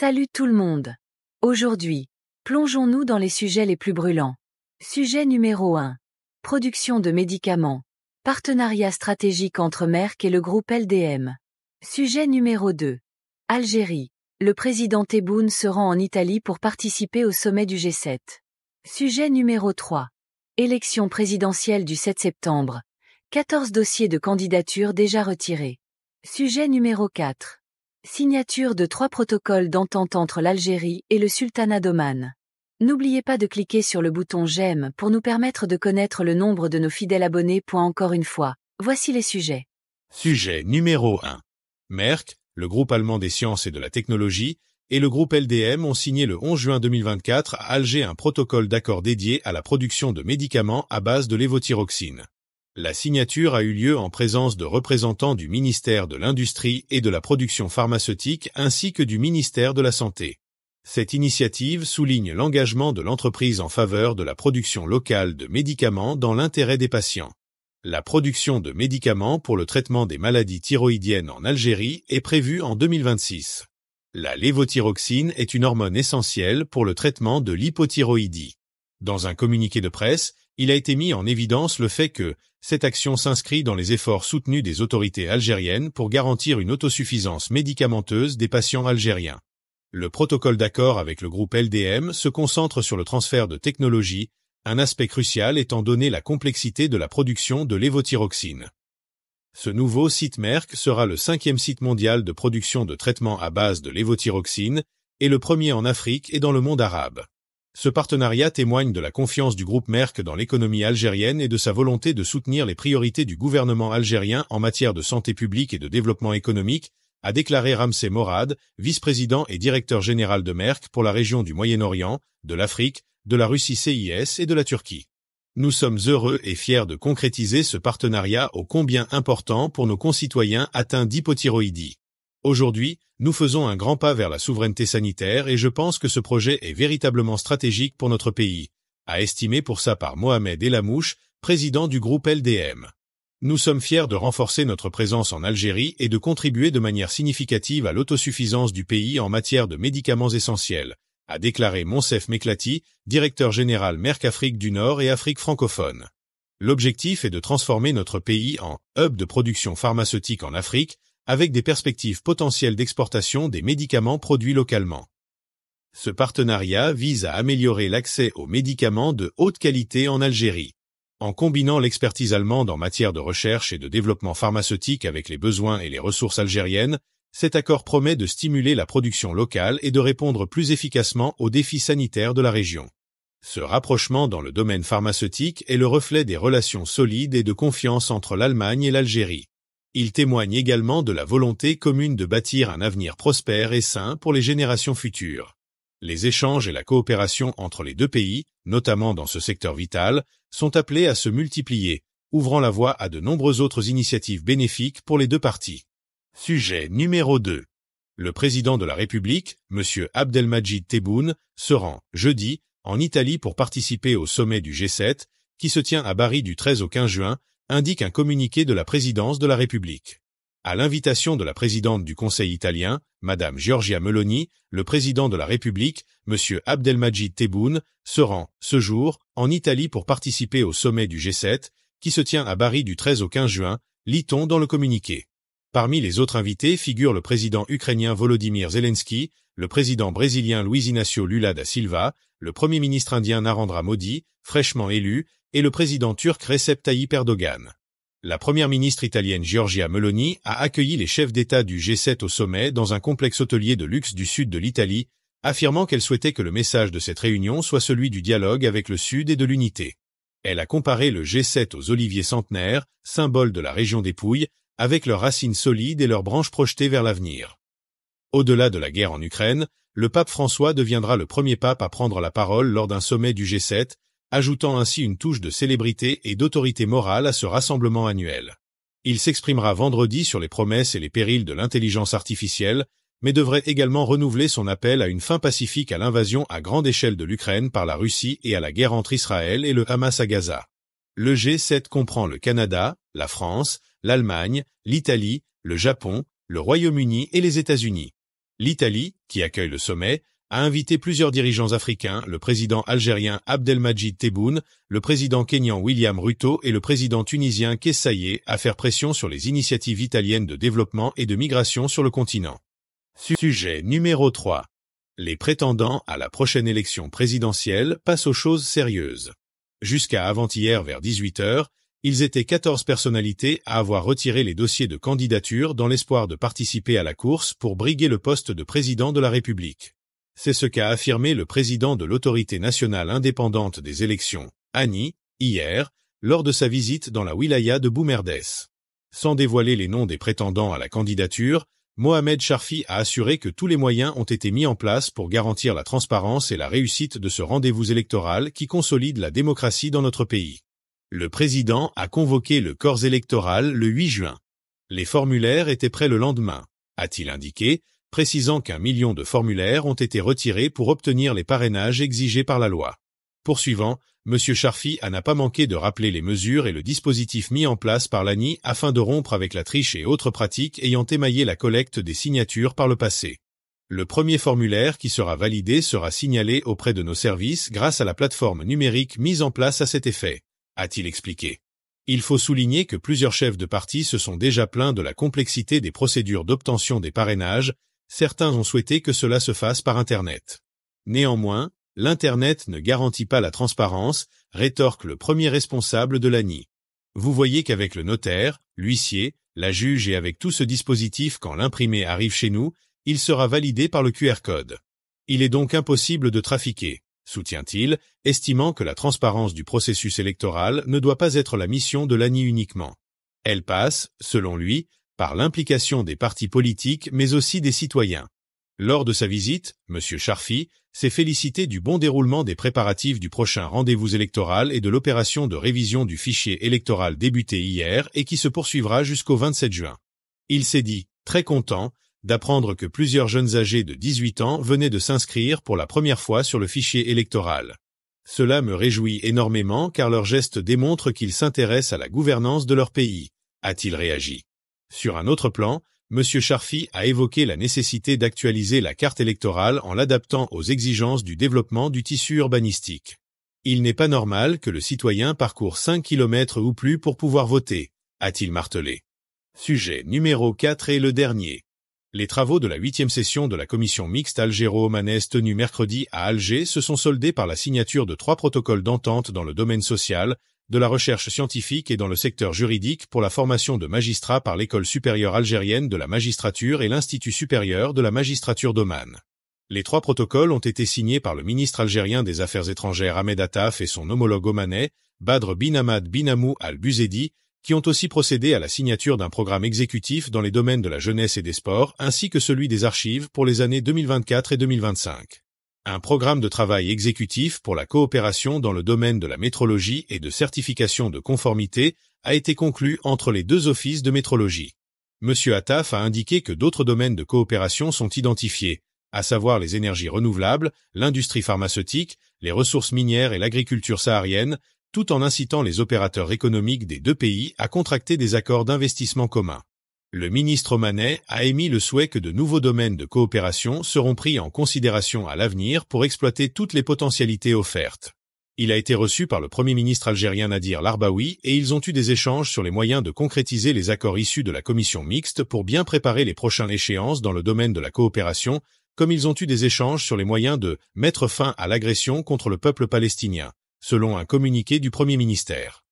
Salut tout le monde. Aujourd'hui, plongeons-nous dans les sujets les plus brûlants. Sujet numéro 1. Production de médicaments. Partenariat stratégique entre Merck et le groupe LDM. Sujet numéro 2. Algérie. Le président Tebboune se rend en Italie pour participer au sommet du G7. Sujet numéro 3. Élection présidentielle du 7 septembre. 14 dossiers de candidature déjà retirés. Sujet numéro 4. Signature de trois protocoles d'entente entre l'Algérie et le Sultanat d'Oman. N'oubliez pas de cliquer sur le bouton J'aime pour nous permettre de connaître le nombre de nos fidèles abonnés. Encore une fois, voici les sujets. Sujet numéro 1. Merck, le groupe allemand des sciences et de la technologie, et le groupe LDM ont signé le 11 juin 2024 à Alger un protocole d'accord dédié à la production de médicaments à base de lévothyroxine. La signature a eu lieu en présence de représentants du ministère de l'Industrie et de la Production pharmaceutique ainsi que du ministère de la Santé. Cette initiative souligne l'engagement de l'entreprise en faveur de la production locale de médicaments dans l'intérêt des patients. La production de médicaments pour le traitement des maladies thyroïdiennes en Algérie est prévue en 2026. La lévothyroxine est une hormone essentielle pour le traitement de l'hypothyroïdie. Dans un communiqué de presse, il a été mis en évidence le fait que cette action s'inscrit dans les efforts soutenus des autorités algériennes pour garantir une autosuffisance médicamenteuse des patients algériens. Le protocole d'accord avec le groupe LDM se concentre sur le transfert de technologies, un aspect crucial étant donné la complexité de la production de l'évothyroxine. Ce nouveau site Merck sera le cinquième site mondial de production de traitements à base de l'évothyroxine et le premier en Afrique et dans le monde arabe. Ce partenariat témoigne de la confiance du groupe Merck dans l'économie algérienne et de sa volonté de soutenir les priorités du gouvernement algérien en matière de santé publique et de développement économique, a déclaré Ramsey Morad, vice-président et directeur général de Merck pour la région du Moyen-Orient, de l'Afrique, de la Russie CIS et de la Turquie. Nous sommes heureux et fiers de concrétiser ce partenariat ô combien important pour nos concitoyens atteints d'hypothyroïdie. Aujourd'hui, nous faisons un grand pas vers la souveraineté sanitaire et je pense que ce projet est véritablement stratégique pour notre pays, a estimé pour ça par Mohamed Elamouche, président du groupe LDM. Nous sommes fiers de renforcer notre présence en Algérie et de contribuer de manière significative à l'autosuffisance du pays en matière de médicaments essentiels, a déclaré Monsef Meklati, directeur général Afrique du Nord et Afrique francophone. L'objectif est de transformer notre pays en « hub de production pharmaceutique en Afrique » avec des perspectives potentielles d'exportation des médicaments produits localement. Ce partenariat vise à améliorer l'accès aux médicaments de haute qualité en Algérie, en combinant l'expertise allemande en matière de recherche et de développement pharmaceutique avec les besoins et les ressources algériennes, cet accord promet de stimuler la production locale et de répondre plus efficacement aux défis sanitaires de la région. Ce rapprochement dans le domaine pharmaceutique est le reflet des relations solides et de confiance entre l'Allemagne et l'Algérie. Il témoigne également de la volonté commune de bâtir un avenir prospère et sain pour les générations futures. Les échanges et la coopération entre les deux pays, notamment dans ce secteur vital, sont appelés à se multiplier, ouvrant la voie à de nombreuses autres initiatives bénéfiques pour les deux parties. Sujet numéro 2. Le président de la République, M. Abdelmajid Tebboune, se rend, jeudi, en Italie pour participer au sommet du G7, qui se tient à Bari du 13 au 15 juin, indique un communiqué de la présidence de la République. À l'invitation de la présidente du Conseil italien, Madame Giorgia Meloni, le président de la République, M. Abdelmajid Tebboune, se rend, ce jour, en Italie pour participer au sommet du G7, qui se tient à Bari du 13 au 15 juin, lit-on dans le communiqué. Parmi les autres invités figurent le président ukrainien Volodymyr Zelensky, le président brésilien Luiz Inácio Lula da Silva, le premier ministre indien Narendra Modi, fraîchement élu, et le président turc Recep Tayyip Erdogan. La première ministre italienne Giorgia Meloni a accueilli les chefs d'État du G7 au sommet dans un complexe hôtelier de luxe du sud de l'Italie, affirmant qu'elle souhaitait que le message de cette réunion soit celui du dialogue avec le Sud et de l'unité. Elle a comparé le G7 aux oliviers centenaires, symbole de la région des Pouilles, avec leurs racines solides et leurs branches projetées vers l'avenir. Au-delà de la guerre en Ukraine, le pape François deviendra le premier pape à prendre la parole lors d'un sommet du G7, ajoutant ainsi une touche de célébrité et d'autorité morale à ce rassemblement annuel. Il s'exprimera vendredi sur les promesses et les périls de l'intelligence artificielle, mais devrait également renouveler son appel à une fin pacifique à l'invasion à grande échelle de l'Ukraine par la Russie et à la guerre entre Israël et le Hamas à Gaza le G7 comprend le Canada, la France, l'Allemagne, l'Italie, le Japon, le Royaume-Uni et les États-Unis. L'Italie, qui accueille le sommet, a invité plusieurs dirigeants africains, le président algérien Abdelmajid Tebboune, le président kényan William Ruto et le président tunisien Kessaye à faire pression sur les initiatives italiennes de développement et de migration sur le continent. Sujet numéro 3. Les prétendants à la prochaine élection présidentielle passent aux choses sérieuses jusqu'à avant-hier vers 18 heures, ils étaient 14 personnalités à avoir retiré les dossiers de candidature dans l'espoir de participer à la course pour briguer le poste de président de la République. C'est ce qu'a affirmé le président de l'Autorité nationale indépendante des élections, Annie, hier, lors de sa visite dans la wilaya de Boumerdès. Sans dévoiler les noms des prétendants à la candidature, Mohamed Sharfi a assuré que tous les moyens ont été mis en place pour garantir la transparence et la réussite de ce rendez-vous électoral qui consolide la démocratie dans notre pays. Le président a convoqué le corps électoral le 8 juin. Les formulaires étaient prêts le lendemain, a-t-il indiqué, précisant qu'un million de formulaires ont été retirés pour obtenir les parrainages exigés par la loi. Poursuivant, M. a n'a pas manqué de rappeler les mesures et le dispositif mis en place par l'ANI afin de rompre avec la triche et autres pratiques ayant émaillé la collecte des signatures par le passé. Le premier formulaire qui sera validé sera signalé auprès de nos services grâce à la plateforme numérique mise en place à cet effet, a-t-il expliqué. Il faut souligner que plusieurs chefs de parti se sont déjà plaints de la complexité des procédures d'obtention des parrainages, certains ont souhaité que cela se fasse par Internet. Néanmoins, L'Internet ne garantit pas la transparence, rétorque le premier responsable de l'ANI. Vous voyez qu'avec le notaire, l'huissier, la juge et avec tout ce dispositif quand l'imprimé arrive chez nous, il sera validé par le QR code. Il est donc impossible de trafiquer, soutient-il, estimant que la transparence du processus électoral ne doit pas être la mission de l'ANI uniquement. Elle passe, selon lui, par l'implication des partis politiques mais aussi des citoyens. Lors de sa visite, M. Charfi s'est félicité du bon déroulement des préparatifs du prochain rendez-vous électoral et de l'opération de révision du fichier électoral débuté hier et qui se poursuivra jusqu'au 27 juin. Il s'est dit, très content, d'apprendre que plusieurs jeunes âgés de 18 ans venaient de s'inscrire pour la première fois sur le fichier électoral. Cela me réjouit énormément car leurs gestes démontrent qu'ils s'intéressent à la gouvernance de leur pays, a-t-il réagi. Sur un autre plan, M. Charfi a évoqué la nécessité d'actualiser la carte électorale en l'adaptant aux exigences du développement du tissu urbanistique. Il n'est pas normal que le citoyen parcourt 5 km ou plus pour pouvoir voter, a-t-il martelé. Sujet numéro 4 et le dernier. Les travaux de la huitième session de la commission mixte algéro omanès tenue mercredi à Alger se sont soldés par la signature de trois protocoles d'entente dans le domaine social, de la recherche scientifique et dans le secteur juridique pour la formation de magistrats par l'École supérieure algérienne de la magistrature et l'Institut supérieur de la magistrature d'Oman. Les trois protocoles ont été signés par le ministre algérien des Affaires étrangères Ahmed Ataf et son homologue omanais, Badr bin Ahmad bin Amou al-Buzedi, qui ont aussi procédé à la signature d'un programme exécutif dans les domaines de la jeunesse et des sports, ainsi que celui des archives pour les années 2024 et 2025 un programme de travail exécutif pour la coopération dans le domaine de la métrologie et de certification de conformité a été conclu entre les deux offices de métrologie. M. Attaf a indiqué que d'autres domaines de coopération sont identifiés, à savoir les énergies renouvelables, l'industrie pharmaceutique, les ressources minières et l'agriculture saharienne, tout en incitant les opérateurs économiques des deux pays à contracter des accords d'investissement communs le ministre Manet a émis le souhait que de nouveaux domaines de coopération seront pris en considération à l'avenir pour exploiter toutes les potentialités offertes. Il a été reçu par le Premier ministre algérien Nadir Larbaoui et ils ont eu des échanges sur les moyens de concrétiser les accords issus de la commission mixte pour bien préparer les prochaines échéances dans le domaine de la coopération, comme ils ont eu des échanges sur les moyens de mettre fin à l'agression contre le peuple palestinien, selon un communiqué du Premier ministère.